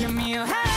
give me a hand.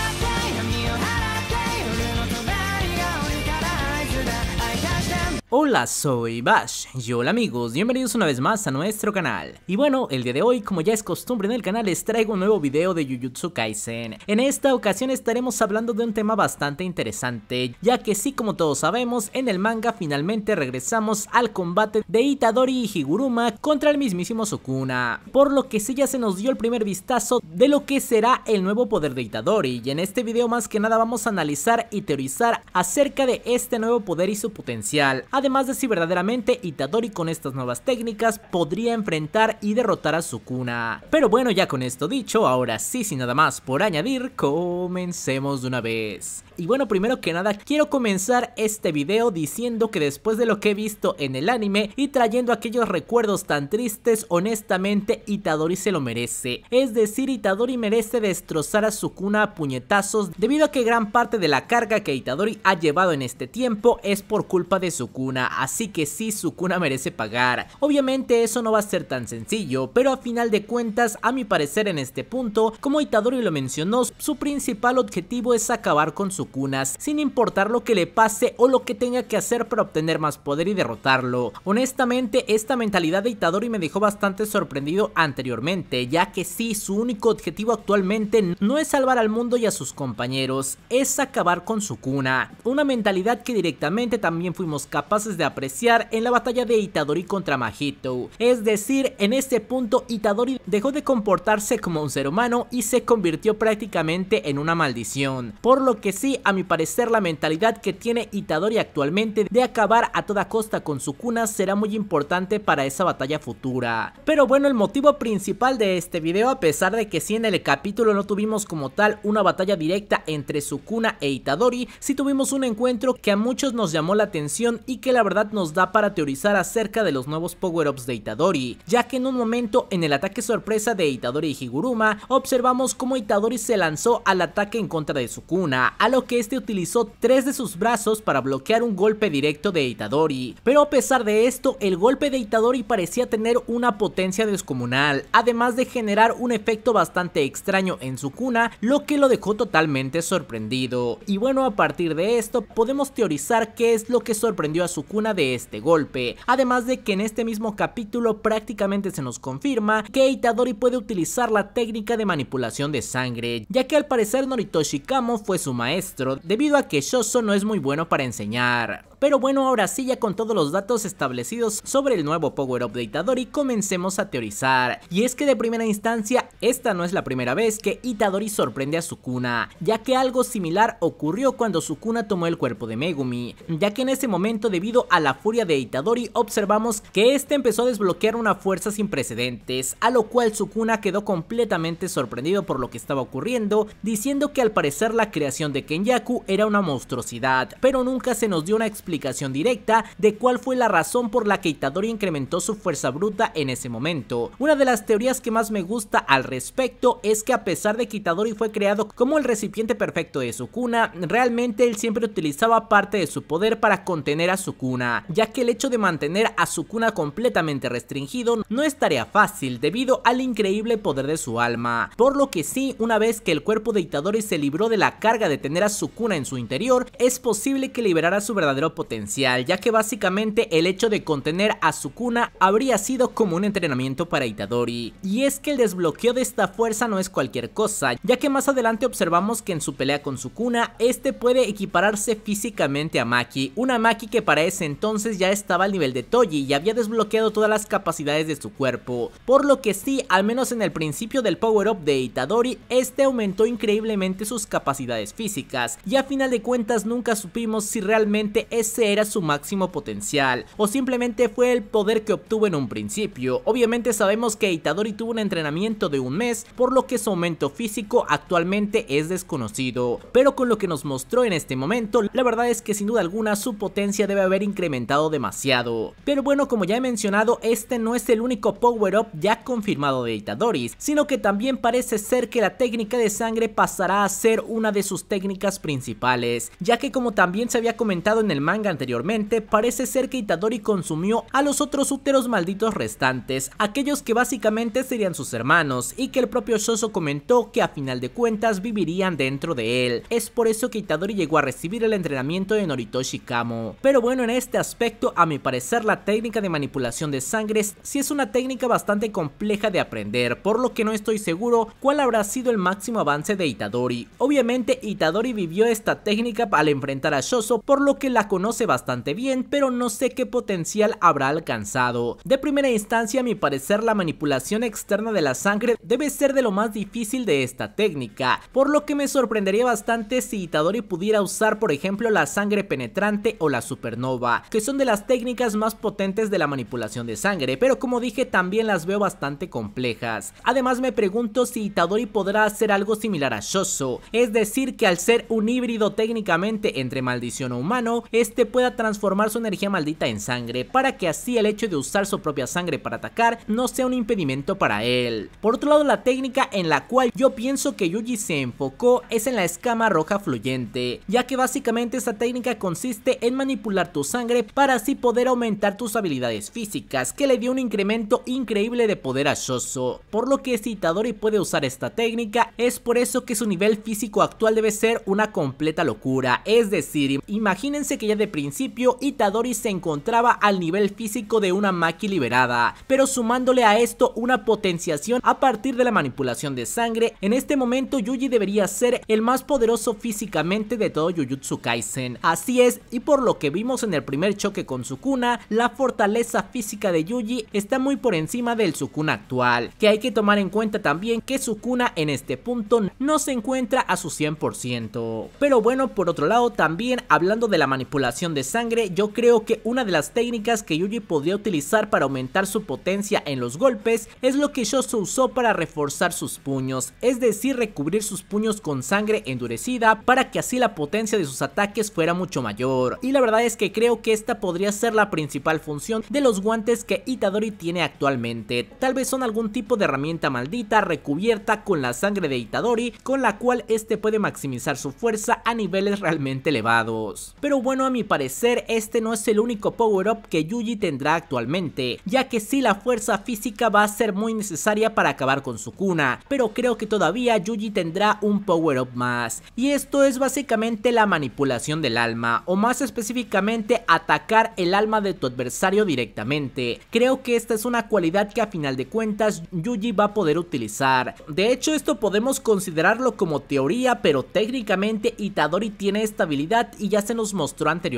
Hola, soy Bash y hola amigos, bienvenidos una vez más a nuestro canal. Y bueno, el día de hoy, como ya es costumbre en el canal, les traigo un nuevo video de Jujutsu Kaisen. En esta ocasión estaremos hablando de un tema bastante interesante, ya que sí, como todos sabemos, en el manga finalmente regresamos al combate de Itadori y Higuruma contra el mismísimo Sukuna, por lo que sí ya se nos dio el primer vistazo de lo que será el nuevo poder de Itadori, y en este video más que nada vamos a analizar y teorizar acerca de este nuevo poder y su potencial además de si verdaderamente Itadori con estas nuevas técnicas podría enfrentar y derrotar a Sukuna. Pero bueno, ya con esto dicho, ahora sí, sin nada más por añadir, comencemos de una vez. Y bueno, primero que nada, quiero comenzar este video diciendo que después de lo que he visto en el anime y trayendo aquellos recuerdos tan tristes, honestamente Itadori se lo merece. Es decir, Itadori merece destrozar a Sukuna a puñetazos debido a que gran parte de la carga que Itadori ha llevado en este tiempo es por culpa de Sukuna, así que sí, Sukuna merece pagar. Obviamente eso no va a ser tan sencillo, pero a final de cuentas, a mi parecer en este punto, como Itadori lo mencionó, su principal objetivo es acabar con su cunas sin importar lo que le pase o lo que tenga que hacer para obtener más poder y derrotarlo. Honestamente, esta mentalidad de Itadori me dejó bastante sorprendido anteriormente, ya que si, su único objetivo actualmente no es salvar al mundo y a sus compañeros, es acabar con su cuna. una mentalidad que directamente también fuimos capaces de apreciar en la batalla de Itadori contra Majito. Es decir, en este punto Itadori dejó de comportarse como un ser humano y se convirtió prácticamente en una maldición, por lo que sí a mi parecer la mentalidad que tiene Itadori actualmente de acabar a toda costa con su cuna será muy importante para esa batalla futura. Pero bueno, el motivo principal de este video, a pesar de que si en el capítulo no tuvimos como tal una batalla directa entre Sukuna e Itadori, sí tuvimos un encuentro que a muchos nos llamó la atención y que la verdad nos da para teorizar acerca de los nuevos power-ups de Itadori, ya que en un momento en el ataque sorpresa de Itadori y Higuruma, observamos cómo Itadori se lanzó al ataque en contra de Sukuna, a lo que este utilizó tres de sus brazos para bloquear un golpe directo de Itadori. Pero a pesar de esto, el golpe de Itadori parecía tener una potencia descomunal, además de generar un efecto bastante extraño en su cuna, lo que lo dejó totalmente sorprendido. Y bueno, a partir de esto, podemos teorizar qué es lo que sorprendió a su cuna de este golpe, además de que en este mismo capítulo prácticamente se nos confirma que Itadori puede utilizar la técnica de manipulación de sangre, ya que al parecer Noritoshi Kamo fue su maestro debido a que Shoso no es muy bueno para enseñar. Pero bueno, ahora sí ya con todos los datos establecidos sobre el nuevo Power Up de Itadori, comencemos a teorizar. Y es que de primera instancia, esta no es la primera vez que Itadori sorprende a Sukuna, ya que algo similar ocurrió cuando Sukuna tomó el cuerpo de Megumi, ya que en ese momento debido a la furia de Itadori observamos que este empezó a desbloquear una fuerza sin precedentes, a lo cual Sukuna quedó completamente sorprendido por lo que estaba ocurriendo, diciendo que al parecer la creación de Kenyaku era una monstruosidad, pero nunca se nos dio una explicación explicación directa de cuál fue la razón por la que Itadori incrementó su fuerza bruta en ese momento. Una de las teorías que más me gusta al respecto es que a pesar de que Itadori fue creado como el recipiente perfecto de Sukuna, realmente él siempre utilizaba parte de su poder para contener a Sukuna, ya que el hecho de mantener a Sukuna completamente restringido no es tarea fácil debido al increíble poder de su alma, por lo que sí, una vez que el cuerpo de Itadori se libró de la carga de tener a Sukuna en su interior, es posible que liberara su verdadero poder potencial, ya que básicamente el hecho de contener a Sukuna habría sido como un entrenamiento para Itadori. Y es que el desbloqueo de esta fuerza no es cualquier cosa, ya que más adelante observamos que en su pelea con Sukuna, este puede equipararse físicamente a Maki, una Maki que para ese entonces ya estaba al nivel de Toji y había desbloqueado todas las capacidades de su cuerpo, por lo que sí, al menos en el principio del power-up de Itadori, este aumentó increíblemente sus capacidades físicas, y a final de cuentas nunca supimos si realmente es ese era su máximo potencial, o simplemente fue el poder que obtuvo en un principio. Obviamente sabemos que Itadori tuvo un entrenamiento de un mes, por lo que su aumento físico actualmente es desconocido, pero con lo que nos mostró en este momento, la verdad es que sin duda alguna su potencia debe haber incrementado demasiado. Pero bueno, como ya he mencionado, este no es el único power-up ya confirmado de Itadori, sino que también parece ser que la técnica de sangre pasará a ser una de sus técnicas principales, ya que como también se había comentado en el manga, anteriormente, parece ser que Itadori consumió a los otros úteros malditos restantes, aquellos que básicamente serían sus hermanos, y que el propio Shoso comentó que a final de cuentas vivirían dentro de él. Es por eso que Itadori llegó a recibir el entrenamiento de Noritoshi Kamo. Pero bueno, en este aspecto, a mi parecer, la técnica de manipulación de sangres sí es una técnica bastante compleja de aprender, por lo que no estoy seguro cuál habrá sido el máximo avance de Itadori. Obviamente, Itadori vivió esta técnica al enfrentar a Shoso, por lo que la sé bastante bien, pero no sé qué potencial habrá alcanzado. De primera instancia, a mi parecer, la manipulación externa de la sangre debe ser de lo más difícil de esta técnica, por lo que me sorprendería bastante si Itadori pudiera usar, por ejemplo, la sangre penetrante o la supernova, que son de las técnicas más potentes de la manipulación de sangre, pero como dije, también las veo bastante complejas. Además, me pregunto si Itadori podrá hacer algo similar a Shoso, es decir, que al ser un híbrido técnicamente entre maldición o humano, es este este pueda transformar su energía maldita en sangre, para que así el hecho de usar su propia sangre para atacar no sea un impedimento para él. Por otro lado, la técnica en la cual yo pienso que Yuji se enfocó es en la escama roja fluyente, ya que básicamente esta técnica consiste en manipular tu sangre para así poder aumentar tus habilidades físicas, que le dio un incremento increíble de poder a Shoso, por lo que si y puede usar esta técnica, es por eso que su nivel físico actual debe ser una completa locura, es decir, imagínense que ya de principio, Itadori se encontraba al nivel físico de una Maki liberada, pero sumándole a esto una potenciación a partir de la manipulación de sangre, en este momento Yuji debería ser el más poderoso físicamente de todo Jujutsu Kaisen. Así es, y por lo que vimos en el primer choque con Sukuna, la fortaleza física de Yuji está muy por encima del Sukuna actual, que hay que tomar en cuenta también que Sukuna en este punto no se encuentra a su 100%. Pero bueno, por otro lado, también hablando de la manipulación de sangre, yo creo que una de las técnicas que Yuji podría utilizar para aumentar su potencia en los golpes es lo que Shoso usó para reforzar sus puños, es decir recubrir sus puños con sangre endurecida para que así la potencia de sus ataques fuera mucho mayor. Y la verdad es que creo que esta podría ser la principal función de los guantes que Itadori tiene actualmente. Tal vez son algún tipo de herramienta maldita recubierta con la sangre de Itadori con la cual este puede maximizar su fuerza a niveles realmente elevados. Pero bueno, a mi parecer este no es el único power-up que Yuji tendrá actualmente, ya que si la fuerza física va a ser muy necesaria para acabar con su cuna pero creo que todavía Yuji tendrá un power-up más, y esto es básicamente la manipulación del alma, o más específicamente atacar el alma de tu adversario directamente. Creo que esta es una cualidad que a final de cuentas Yuji va a poder utilizar. De hecho esto podemos considerarlo como teoría, pero técnicamente Itadori tiene esta habilidad y ya se nos mostró anteriormente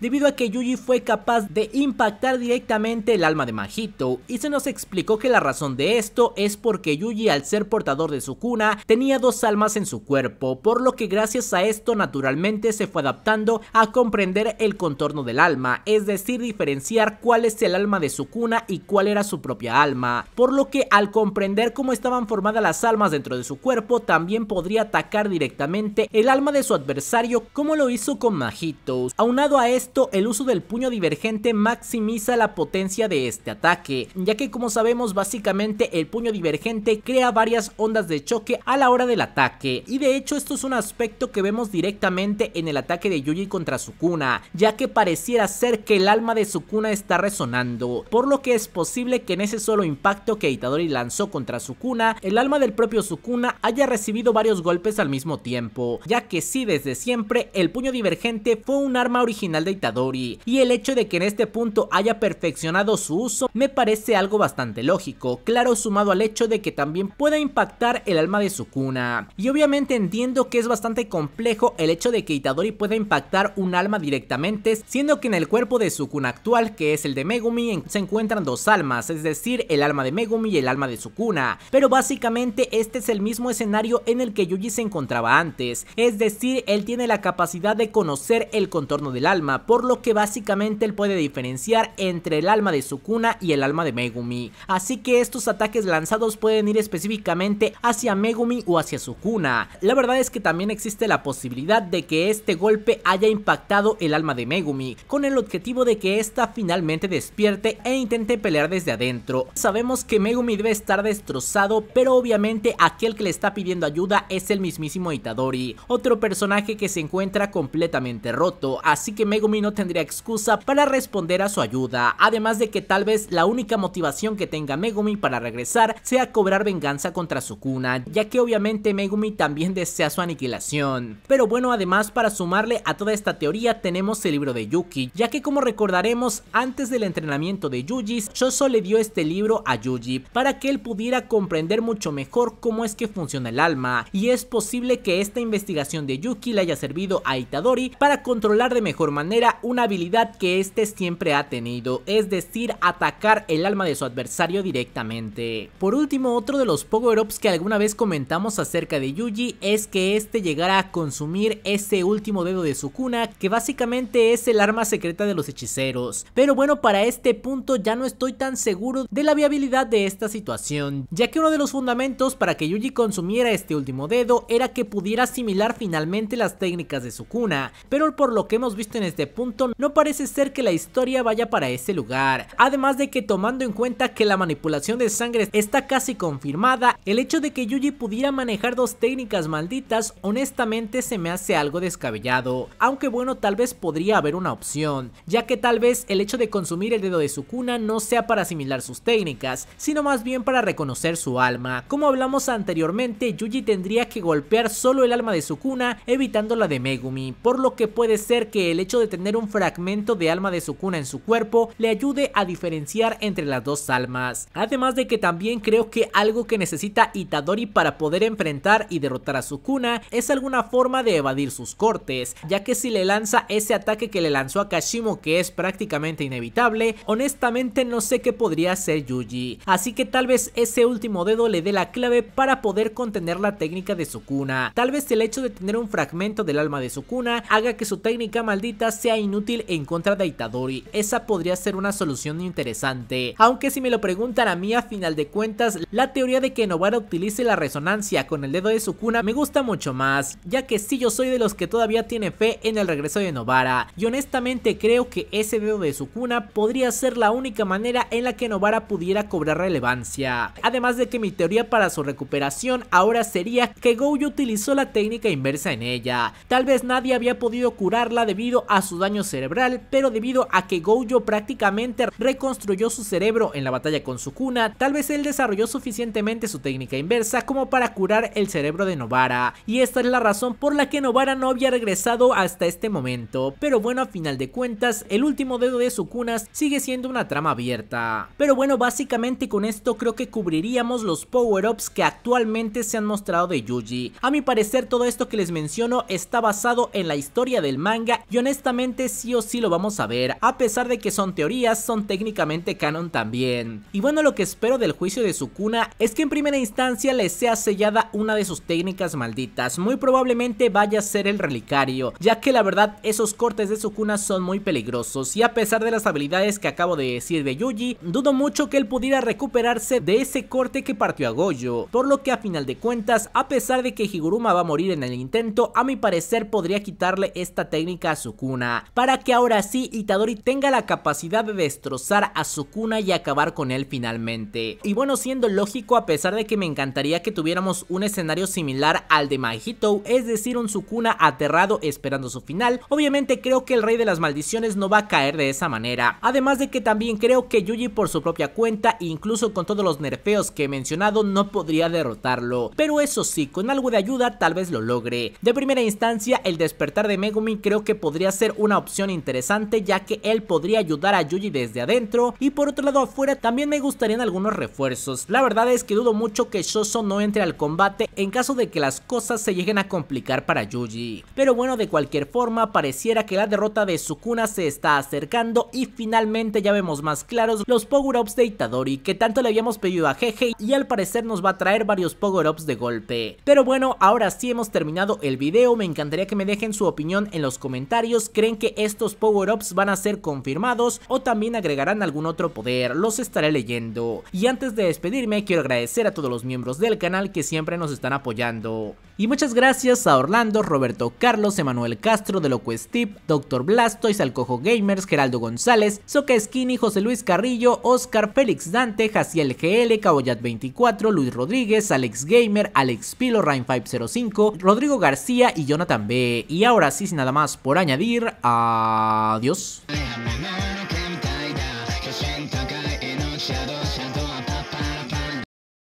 debido a que Yuji fue capaz de impactar directamente el alma de Majito, y se nos explicó que la razón de esto es porque Yuji al ser portador de su cuna tenía dos almas en su cuerpo, por lo que gracias a esto naturalmente se fue adaptando a comprender el contorno del alma, es decir diferenciar cuál es el alma de su cuna y cuál era su propia alma, por lo que al comprender cómo estaban formadas las almas dentro de su cuerpo también podría atacar directamente el alma de su adversario como lo hizo con Majito, Aunado a esto, el uso del puño divergente maximiza la potencia de este ataque, ya que como sabemos básicamente el puño divergente crea varias ondas de choque a la hora del ataque, y de hecho esto es un aspecto que vemos directamente en el ataque de Yuji contra Sukuna, ya que pareciera ser que el alma de Sukuna está resonando, por lo que es posible que en ese solo impacto que Itadori lanzó contra Sukuna, el alma del propio Sukuna haya recibido varios golpes al mismo tiempo, ya que sí desde siempre el puño divergente fue un un arma original de Itadori y el hecho de que en este punto haya perfeccionado su uso me parece algo bastante lógico, claro sumado al hecho de que también pueda impactar el alma de Sukuna. Y obviamente entiendo que es bastante complejo el hecho de que Itadori pueda impactar un alma directamente, siendo que en el cuerpo de Sukuna actual, que es el de Megumi, se encuentran dos almas, es decir, el alma de Megumi y el alma de Sukuna. Pero básicamente este es el mismo escenario en el que Yuji se encontraba antes, es decir, él tiene la capacidad de conocer el contorno del alma, por lo que básicamente él puede diferenciar entre el alma de Sukuna y el alma de Megumi. Así que estos ataques lanzados pueden ir específicamente hacia Megumi o hacia Sukuna. La verdad es que también existe la posibilidad de que este golpe haya impactado el alma de Megumi, con el objetivo de que ésta finalmente despierte e intente pelear desde adentro. Sabemos que Megumi debe estar destrozado, pero obviamente aquel que le está pidiendo ayuda es el mismísimo Itadori, otro personaje que se encuentra completamente roto así que Megumi no tendría excusa para responder a su ayuda, además de que tal vez la única motivación que tenga Megumi para regresar sea cobrar venganza contra Sukuna, ya que obviamente Megumi también desea su aniquilación. Pero bueno, además para sumarle a toda esta teoría tenemos el libro de Yuki, ya que como recordaremos antes del entrenamiento de Yuji, Shoso le dio este libro a Yuji para que él pudiera comprender mucho mejor cómo es que funciona el alma, y es posible que esta investigación de Yuki le haya servido a Itadori para controlar de mejor manera una habilidad que este siempre ha tenido, es decir, atacar el alma de su adversario directamente. Por último, otro de los power-ups que alguna vez comentamos acerca de Yuji es que este llegara a consumir ese último dedo de su cuna, que básicamente es el arma secreta de los hechiceros. Pero bueno, para este punto ya no estoy tan seguro de la viabilidad de esta situación, ya que uno de los fundamentos para que Yuji consumiera este último dedo era que pudiera asimilar finalmente las técnicas de su cuna, pero por lo que hemos visto en este punto, no parece ser que la historia vaya para ese lugar. Además de que tomando en cuenta que la manipulación de sangre está casi confirmada, el hecho de que Yuji pudiera manejar dos técnicas malditas honestamente se me hace algo descabellado. Aunque bueno, tal vez podría haber una opción, ya que tal vez el hecho de consumir el dedo de su cuna no sea para asimilar sus técnicas, sino más bien para reconocer su alma. Como hablamos anteriormente, Yuji tendría que golpear solo el alma de su cuna, evitando la de Megumi, por lo que puede ser que el hecho de tener un fragmento de alma de Sukuna en su cuerpo le ayude a diferenciar entre las dos almas. Además de que también creo que algo que necesita Itadori para poder enfrentar y derrotar a Sukuna es alguna forma de evadir sus cortes, ya que si le lanza ese ataque que le lanzó a Kashimo que es prácticamente inevitable, honestamente no sé qué podría hacer Yuji, así que tal vez ese último dedo le dé la clave para poder contener la técnica de Sukuna. Tal vez el hecho de tener un fragmento del alma de Sukuna haga que su técnica maldita sea inútil en contra de Itadori, esa podría ser una solución interesante. Aunque si me lo preguntan a mí a final de cuentas, la teoría de que Novara utilice la resonancia con el dedo de su cuna me gusta mucho más, ya que si yo soy de los que todavía tiene fe en el regreso de Novara, y honestamente creo que ese dedo de su cuna podría ser la única manera en la que Novara pudiera cobrar relevancia. Además de que mi teoría para su recuperación ahora sería que Gojo utilizó la técnica inversa en ella, tal vez nadie había podido curarla debido a su daño cerebral, pero debido a que Gojo prácticamente reconstruyó su cerebro en la batalla con Sukuna, tal vez él desarrolló suficientemente su técnica inversa como para curar el cerebro de Novara, y esta es la razón por la que Novara no había regresado hasta este momento, pero bueno a final de cuentas el último dedo de Sukuna sigue siendo una trama abierta. Pero bueno básicamente con esto creo que cubriríamos los power-ups que actualmente se han mostrado de Yuji. A mi parecer todo esto que les menciono está basado en la historia del manga y honestamente sí o sí lo vamos a ver, a pesar de que son teorías, son técnicamente canon también. Y bueno, lo que espero del juicio de Sukuna es que en primera instancia le sea sellada una de sus técnicas malditas, muy probablemente vaya a ser el relicario, ya que la verdad esos cortes de Sukuna son muy peligrosos y a pesar de las habilidades que acabo de decir de Yuji, dudo mucho que él pudiera recuperarse de ese corte que partió a Goyo, por lo que a final de cuentas, a pesar de que Higuruma va a morir en el intento, a mi parecer podría quitarle esta técnica a Sukuna, para que ahora sí Itadori tenga la capacidad de destrozar a Sukuna y acabar con él finalmente. Y bueno, siendo lógico, a pesar de que me encantaría que tuviéramos un escenario similar al de Mahito, es decir, un Sukuna aterrado esperando su final, obviamente creo que el rey de las maldiciones no va a caer de esa manera. Además de que también creo que Yuji por su propia cuenta, incluso con todos los nerfeos que he mencionado, no podría derrotarlo. Pero eso sí, con algo de ayuda tal vez lo logre. De primera instancia, el despertar de Megumi creo que podría ser una opción interesante ya que él podría ayudar a Yuji desde adentro y por otro lado afuera también me gustarían algunos refuerzos. La verdad es que dudo mucho que Shoso no entre al combate en caso de que las cosas se lleguen a complicar para Yuji. Pero bueno, de cualquier forma pareciera que la derrota de Sukuna se está acercando y finalmente ya vemos más claros los power-ups de Itadori que tanto le habíamos pedido a Jeje y al parecer nos va a traer varios power-ups de golpe. Pero bueno, ahora sí hemos terminado el video, me encantaría que me dejen su opinión en los comentarios comentarios creen que estos power-ups van a ser confirmados o también agregarán algún otro poder, los estaré leyendo. Y antes de despedirme quiero agradecer a todos los miembros del canal que siempre nos están apoyando. Y muchas gracias a Orlando, Roberto Carlos, Emanuel Castro, de Loco Steve, Dr. blastois Alcojo Gamers, Geraldo González, Soca Skinny, José Luis Carrillo, Oscar, Félix Dante, Jaciel GL, Caboyat24, Luis Rodríguez, Alex Gamer, Alex Pilo, Rain505, Rodrigo García y Jonathan B. Y ahora sí, sin nada más por añadir, adiós.